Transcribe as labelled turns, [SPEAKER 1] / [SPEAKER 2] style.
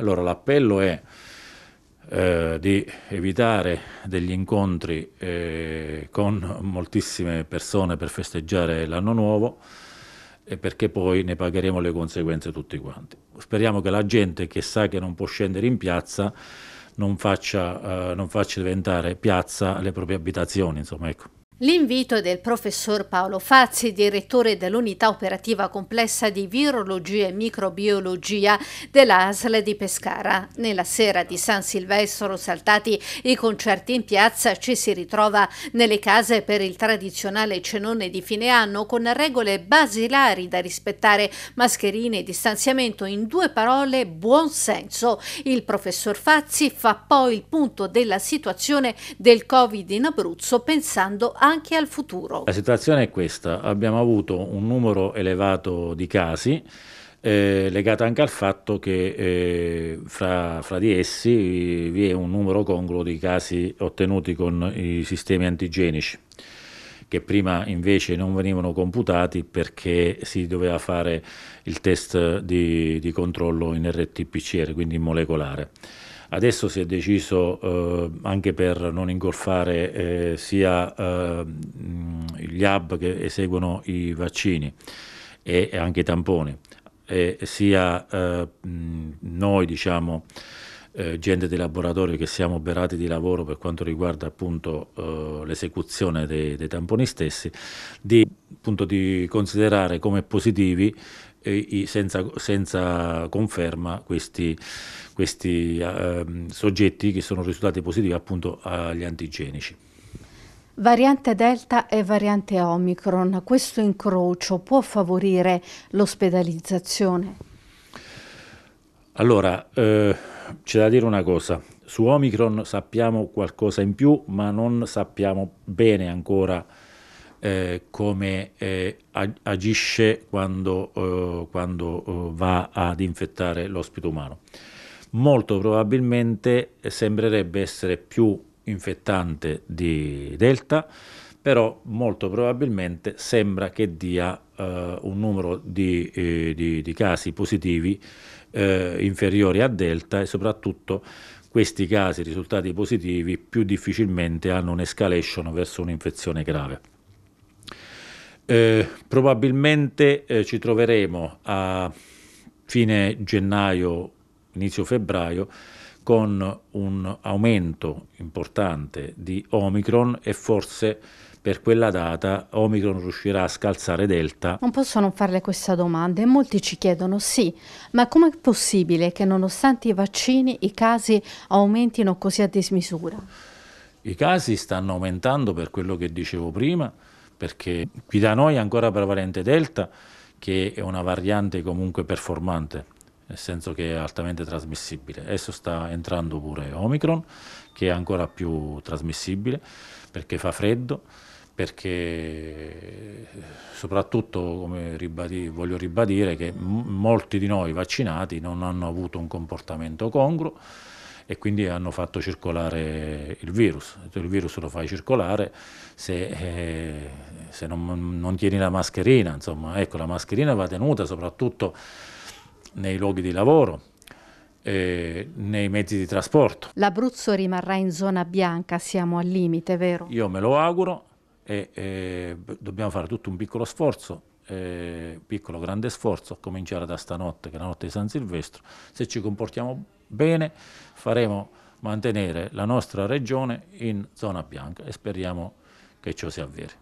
[SPEAKER 1] Allora l'appello è eh, di evitare degli incontri eh, con moltissime persone per festeggiare l'anno nuovo e perché poi ne pagheremo le conseguenze tutti quanti. Speriamo che la gente che sa che non può scendere in piazza non faccia, eh, non faccia diventare piazza le proprie abitazioni. Insomma, ecco.
[SPEAKER 2] L'invito del professor Paolo Fazzi, direttore dell'unità operativa complessa di virologia e microbiologia dell'ASL di Pescara. Nella sera di San Silvestro saltati i concerti in piazza, ci si ritrova nelle case per il tradizionale cenone di fine anno con regole basilari da rispettare, mascherine e distanziamento, in due parole buon senso. Il professor Fazzi fa poi il punto della situazione del Covid in Abruzzo pensando a anche al futuro. La
[SPEAKER 1] situazione è questa, abbiamo avuto un numero elevato di casi eh, legata anche al fatto che eh, fra, fra, di essi vi è un numero congruo di casi ottenuti con i sistemi antigenici che prima invece non venivano computati perché si doveva fare il test di, di controllo in RT-PCR, quindi in molecolare. Adesso si è deciso eh, anche per non ingolfare eh, sia eh, gli hub che eseguono i vaccini e, e anche i tamponi, e, sia eh, noi diciamo eh, gente dei laboratori che siamo berati di lavoro per quanto riguarda appunto eh, l'esecuzione dei, dei, tamponi stessi, di, appunto, di considerare come positivi senza, senza, conferma questi, questi eh, soggetti che sono risultati positivi appunto agli antigenici.
[SPEAKER 2] Variante Delta e variante Omicron, questo incrocio può favorire l'ospedalizzazione?
[SPEAKER 1] Allora, eh, c'è da dire una cosa, su Omicron sappiamo qualcosa in più, ma non sappiamo bene ancora eh, come eh, agisce quando, eh, quando eh, va ad infettare l'ospite umano. Molto probabilmente eh, sembrerebbe essere più infettante di Delta, però molto probabilmente sembra che dia eh, un numero di, di, di casi positivi inferiori a Delta e soprattutto questi casi risultati positivi più difficilmente hanno un'escalation verso un'infezione grave. Eh, probabilmente eh, ci troveremo a fine gennaio, inizio febbraio, con un aumento importante di Omicron e forse per quella data Omicron riuscirà a scalzare Delta.
[SPEAKER 2] Non posso non farle questa domanda e molti ci chiedono sì, ma com'è possibile che nonostante i vaccini i casi aumentino così a dismisura?
[SPEAKER 1] I casi stanno aumentando per quello che dicevo prima perché qui da noi è ancora prevalente Delta, che è una variante comunque performante, nel senso che è altamente trasmissibile. Adesso sta entrando pure Omicron, che è ancora più trasmissibile, perché fa freddo, perché soprattutto, come ribadì, voglio ribadire, che molti di noi vaccinati non hanno avuto un comportamento congruo, e quindi hanno fatto circolare il virus. Il virus lo fai circolare se, eh, se non, non, tieni la mascherina, insomma, ecco, la mascherina va tenuta soprattutto nei luoghi di lavoro. Eh, nei mezzi di trasporto.
[SPEAKER 2] L'Abruzzo rimarrà in zona bianca, siamo al limite, vero?
[SPEAKER 1] Io me lo auguro e, e dobbiamo fare tutto un piccolo sforzo eh, piccolo grande sforzo a cominciare da stanotte, che è la notte di San Silvestro, se ci comportiamo bene, faremo mantenere la nostra regione in zona bianca e speriamo che ciò si avveri.